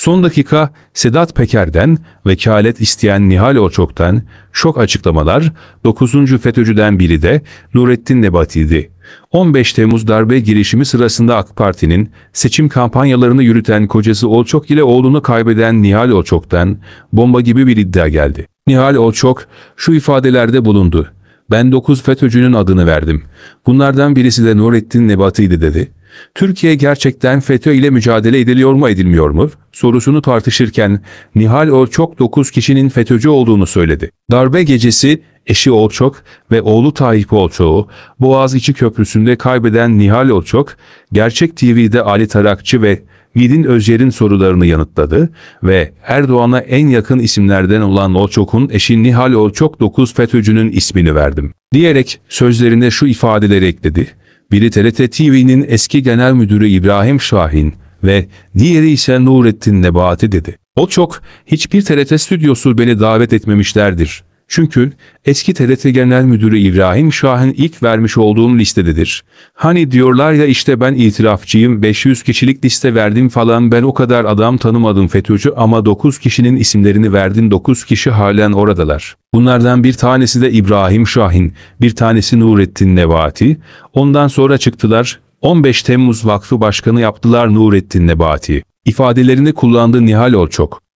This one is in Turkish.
Son dakika Sedat Peker'den vekalet isteyen Nihal Oçok'tan şok açıklamalar 9. FETÖ'cüden biri de Nurettin Nebati'ydi. 15 Temmuz darbe girişimi sırasında AK Parti'nin seçim kampanyalarını yürüten kocası Olçok ile oğlunu kaybeden Nihal Oçok'tan bomba gibi bir iddia geldi. Nihal Olçok şu ifadelerde bulundu. Ben dokuz FETÖ'cünün adını verdim. Bunlardan birisi de Nurettin Nebati'ydi dedi. Türkiye gerçekten FETÖ ile mücadele ediliyor mu edilmiyor mu sorusunu tartışırken Nihal Olçok dokuz kişinin FETÖ'cü olduğunu söyledi. Darbe gecesi eşi Olçok ve oğlu Tayyip Olçok'u Boğaziçi Köprüsü'nde kaybeden Nihal Olçok, Gerçek TV'de Ali Tarakçı ve Vidin Özyer'in sorularını yanıtladı ve Erdoğan'a en yakın isimlerden olan Olçok'un eşi Nihal Olçok 9 FETÖ'cünün ismini verdim diyerek sözlerine şu ifadeleri ekledi. Biri TRT TV'nin eski genel müdürü İbrahim Şahin ve diğeri ise Nurettin Nebati dedi. O hiçbir TRT stüdyosu beni davet etmemişlerdir çünkü eski TDT Genel Müdürü İbrahim Şah'ın ilk vermiş olduğum listededir. Hani diyorlar ya işte ben itirafçıyım 500 kişilik liste verdim falan ben o kadar adam tanımadım FETÖ'cü ama 9 kişinin isimlerini verdim 9 kişi halen oradalar. Bunlardan bir tanesi de İbrahim Şahin, bir tanesi Nurettin Nebati, ondan sonra çıktılar 15 Temmuz Vakfı Başkanı yaptılar Nurettin Nebati. İfadelerini kullandı Nihal Orçok.